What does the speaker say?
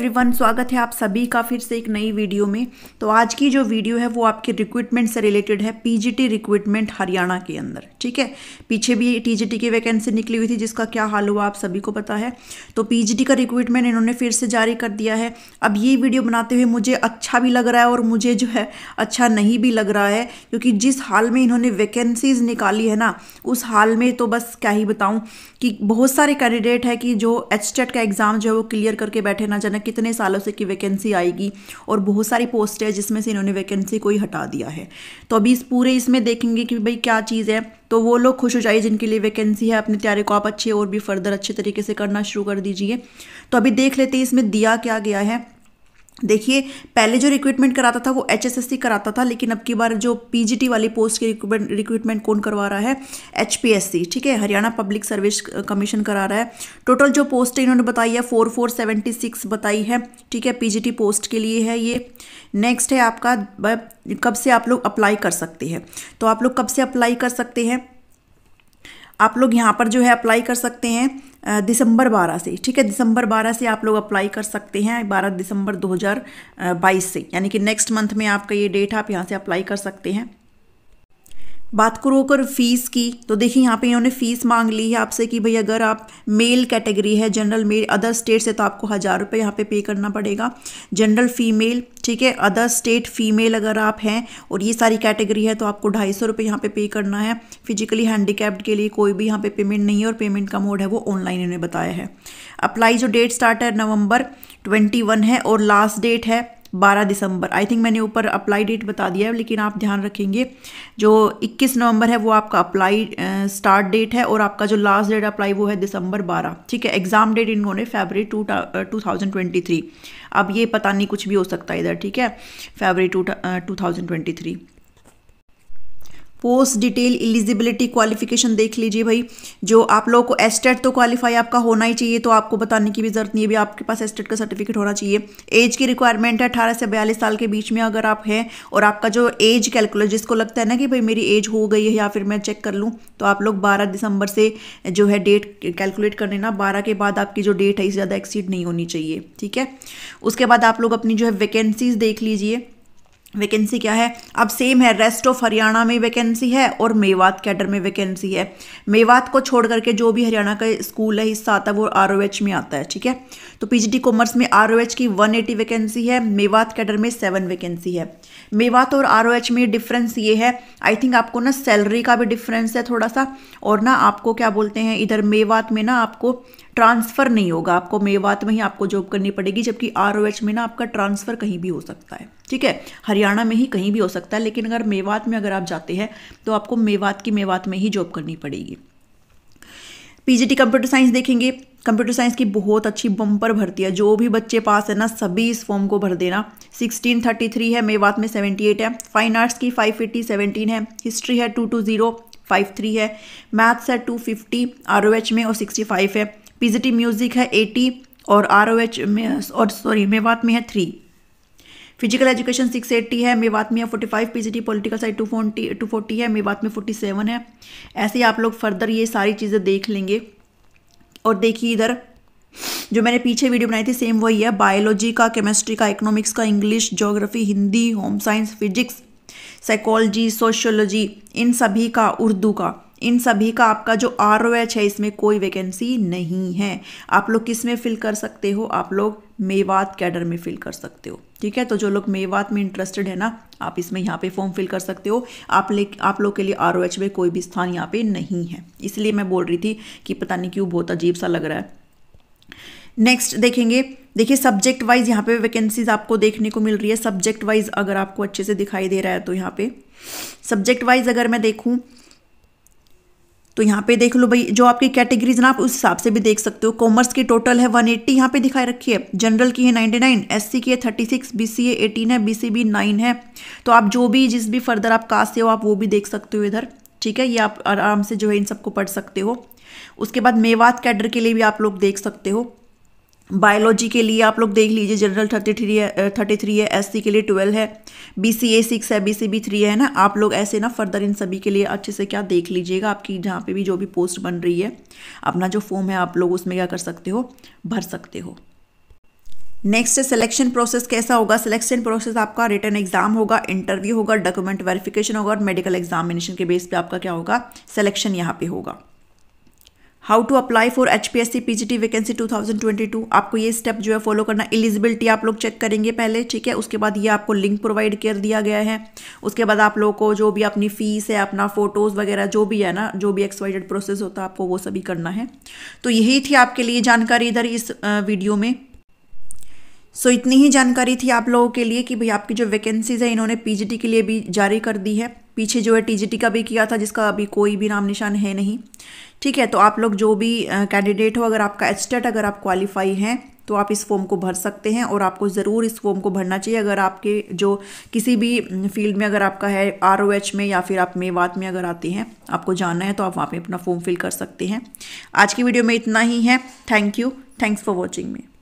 everyone स्वागत है आप सभी का फिर से एक नई वीडियो में तो आज की जो वीडियो है वो आपके रिक्रूटमेंट से रिलेटेड है पीजीटी रिक्रूटमेंट हरियाणा के अंदर ठीक है पीछे भी टीजीटी की वैकेंसी निकली हुई थी जिसका क्या हाल हुआ आप सभी को पता है तो पीजीटी का रिक्रूटमेंट इन्होंने फिर से जारी कर दिया है अब ये वीडियो बनाते हुए मुझे अच्छा भी लग रहा है और मुझे जो है अच्छा नहीं भी लग रहा है क्योंकि जिस हाल में इन्होंने वैकेंसीज निकाली है ना उस हाल में तो बस क्या ही बताऊँ कि बहुत सारे कैंडिडेट है कि जो एच का एग्ज़ाम जो है वो क्लियर करके बैठे ना जनक कितने सालों से की वैकेंसी आएगी और बहुत सारी पोस्ट है जिसमें से इन्होंने वैकेंसी को ही हटा दिया है तो अभी इस पूरे इसमें देखेंगे कि भाई क्या चीज़ है तो वो लोग खुश हो जाइए जिनके लिए वैकेंसी है अपनी तैयारी को आप अच्छे और भी फर्दर अच्छे तरीके से करना शुरू कर दीजिए तो अभी देख लेते हैं इसमें दिया क्या गया है देखिए पहले जो रिक्रूटमेंट कराता था वो एच कराता था लेकिन अब की बार जो पीजीटी वाली पोस्ट की रिक्रूटमेंट कौन करवा रहा है एच ठीक है हरियाणा पब्लिक सर्विस कमीशन करा रहा है टोटल जो पोस्ट इन्होंने बताई है फोर फोर सेवेंटी सिक्स बताई है ठीक है पीजीटी पोस्ट के लिए है ये नेक्स्ट है आपका कब से आप लोग अप्लाई कर सकते हैं तो आप लोग कब से अप्लाई कर सकते हैं आप लोग यहाँ पर जो है अप्लाई कर सकते हैं दिसंबर 12 से ठीक है दिसंबर 12 से आप लोग अप्लाई कर सकते हैं 12 दिसंबर 2022 से यानी कि नेक्स्ट मंथ में आपका ये डेट आप यहाँ से अप्लाई कर सकते हैं बात करो अगर फ़ीस की तो देखिए यहाँ पे इन्होंने फ़ीस मांग ली है आपसे कि भाई अगर आप मेल कैटेगरी है जनरल मेल अदर स्टेट से तो आपको हज़ार रुपये यहाँ पे पे करना पड़ेगा जनरल फीमेल ठीक है अदर स्टेट फीमेल अगर आप हैं और ये सारी कैटेगरी है तो आपको ढाई सौ रुपये यहाँ पर पे करना है फिजिकली हैंडीकैप्ड के लिए कोई भी यहाँ पे पेमेंट नहीं है और पेमेंट का मोड है वो ऑनलाइन इन्होंने बताया है अप्लाई जो डेट स्टार्ट है नवंबर ट्वेंटी है और लास्ट डेट है 12 दिसंबर आई थिंक मैंने ऊपर अप्लाई डेट बता दिया है लेकिन आप ध्यान रखेंगे जो 21 नवंबर है वो आपका अप्लाई स्टार्ट डेट है और आपका जो लास्ट डेट अप्लाई वो है दिसंबर 12 ठीक है एग्ज़ाम डेट इन्होंने फेबरी टू टू अब ये पता नहीं कुछ भी हो सकता है इधर ठीक है February two two post detail eligibility qualification देख लीजिए भाई जो आप लोगों को एस्टेट e तो क्वालिफाई आपका होना ही चाहिए तो आपको बताने की भी ज़रूरत नहीं है भी आपके पास एस्टेट e का सर्टिफिकेट होना चाहिए एज की रिक्वायरमेंट है अठारह से बयालीस साल के बीच में अगर आप हैं और आपका जो एज कैलकुलेट जिसको लगता है ना कि भाई मेरी एज हो गई है या फिर मैं चेक कर लूँ तो आप लोग बारह दिसंबर से जो है डेट कैलकुलेट कर लेना बारह के बाद आपकी जो डेट है इससे ज़्यादा एक्सीड नहीं होनी चाहिए ठीक है उसके बाद आप लोग अपनी जो है वैकेंसीज देख लीजिए वैकेंसी क्या है अब सेम है रेस्ट ऑफ हरियाणा में वैकेंसी है और मेवात कैडर में वैकेंसी है मेवात को छोड़ करके जो भी हरियाणा का स्कूल है हिस्सा आता है वो आर में आता है ठीक है तो पी कॉमर्स में आर की 180 वैकेंसी है मेवात कैडर में सेवन वैकेंसी है मेवात और आर में डिफरेंस ये है आई थिंक आपको ना सैलरी का भी डिफरेंस है थोड़ा सा और ना आपको क्या बोलते हैं इधर मेवात में ना आपको ट्रांसफ़र नहीं होगा आपको मेवात में ही आपको जॉब करनी पड़ेगी जबकि आर में ना आपका ट्रांसफ़र कहीं भी हो सकता है ठीक है हरियाणा में ही कहीं भी हो सकता है लेकिन अगर मेवात में अगर आप जाते हैं तो आपको मेवात की मेवात में ही जॉब करनी पड़ेगी पीजीटी कंप्यूटर साइंस देखेंगे कंप्यूटर साइंस की बहुत अच्छी बम्पर भर्ती है जो भी बच्चे पास है ना सभी इस फॉर्म को भर देना 1633 है मेवात में 78 है फाइन आर्ट्स की 580 17 है हिस्ट्री है 220 53 है मैथ्स है 250 आरओएच में और 65 है पीजीटी म्यूज़िक है एटी और आर ओ एच में और सॉरी मेवात में है three physical education six eighty है मेवात में है forty five P G T political side two forty two forty है मेवात में फोर्टी सेवन है ऐसे ही आप लोग फर्दर ये सारी चीज़ें देख लेंगे और देखिए इधर जो मैंने पीछे वीडियो बनाई थी सेम वही है बायोलॉजी का केमिस्ट्री का इकोनॉमिक्स का English geography Hindi home science physics psychology sociology इन सभी का उर्दू का इन सभी का आपका जो आर ओ एच है इसमें कोई वैकेंसी नहीं है आप लोग किस में फिल कर सकते हो आप लोग मेवात कैडर में फिल कर सकते हो ठीक है तो जो लोग मेवात में इंटरेस्टेड है ना आप इसमें यहाँ पे फॉर्म फिल कर सकते हो आप ले आप लोग के लिए आर ओ एच में कोई भी स्थान यहाँ पे नहीं है इसलिए मैं बोल रही थी कि पता नहीं क्यों बहुत अजीब सा लग रहा है नेक्स्ट देखेंगे देखिए सब्जेक्ट वाइज यहाँ पे वैकेंसीज आपको देखने को मिल रही है सब्जेक्ट वाइज अगर आपको अच्छे से दिखाई दे रहा है तो यहाँ पे सब्जेक्ट वाइज अगर मैं देखूँ तो यहाँ पे देख लो भाई जो आपकी कैटेगरीज ना आप उस हिसाब से भी देख सकते हो कॉमर्स की टोटल है 180 एट्टी यहाँ पे दिखाई रखी है जनरल की है 99 एससी की है 36 सी एटीन है बी बी 9 है तो आप जो भी जिस भी फर्दर आप कास्ट से हो आप वो भी देख सकते हो इधर ठीक है ये आप आराम से जो है इन सबको पढ़ सकते हो उसके बाद मेवात कैडर के लिए भी आप लोग देख सकते हो बायोलॉजी के लिए आप लोग देख लीजिए जनरल थर्टी थ्री है थर्टी थ्री है एस के लिए ट्वेल्व है बी सी ए सिक्स है बी सी बी थ्री है ना आप लोग ऐसे ना फर्दर इन सभी के लिए अच्छे से क्या देख लीजिएगा आपकी जहाँ पे भी जो भी पोस्ट बन रही है अपना जो फॉर्म है आप लोग उसमें क्या कर सकते हो भर सकते हो नेक्स्ट सिलेक्शन प्रोसेस कैसा होगा सिलेक्शन प्रोसेस आपका रिटर्न एग्जाम होगा इंटरव्यू होगा डॉक्यूमेंट वेरिफिकेशन होगा और मेडिकल एग्जामिनेशन के बेस पे आपका क्या होगा सिलेक्शन यहाँ पे होगा how to apply for H P S C P G T vacancy two thousand twenty two आपको ये स्टेप जो है फॉलो करना एलिजिबिलिटी आप लोग चेक करेंगे पहले ठीक है उसके बाद ये आपको लिंक प्रोवाइड कर दिया गया है उसके बाद आप लोगों को जो भी अपनी फ़ीस है अपना फ़ोटोज़ वगैरह जो भी है ना जो भी एक्सपायर्ड प्रोसेस होता है आपको वो सभी करना है तो यही थी आपके लिए जानकारी इधर इस वीडियो में सो so, इतनी ही जानकारी थी आप लोगों के लिए कि भाई आपकी जो वैकेंसीज़ है इन्होंने पीजीटी के लिए भी जारी कर दी है पीछे जो है टीजीटी का भी किया था जिसका अभी कोई भी नाम निशान है नहीं ठीक है तो आप लोग जो भी कैंडिडेट हो अगर आपका एचटेट अगर आप क्वालिफाई हैं तो आप इस फॉर्म को भर सकते हैं और आपको ज़रूर इस फॉर्म को भरना चाहिए अगर आपके जो किसी भी फील्ड में अगर आपका है आर ओ एच में या फिर आप मेवात में अगर आते हैं आपको जानना है तो आप वहाँ पर अपना फॉर्म फिल कर सकते हैं आज की वीडियो में इतना ही है thank you thanks for watching me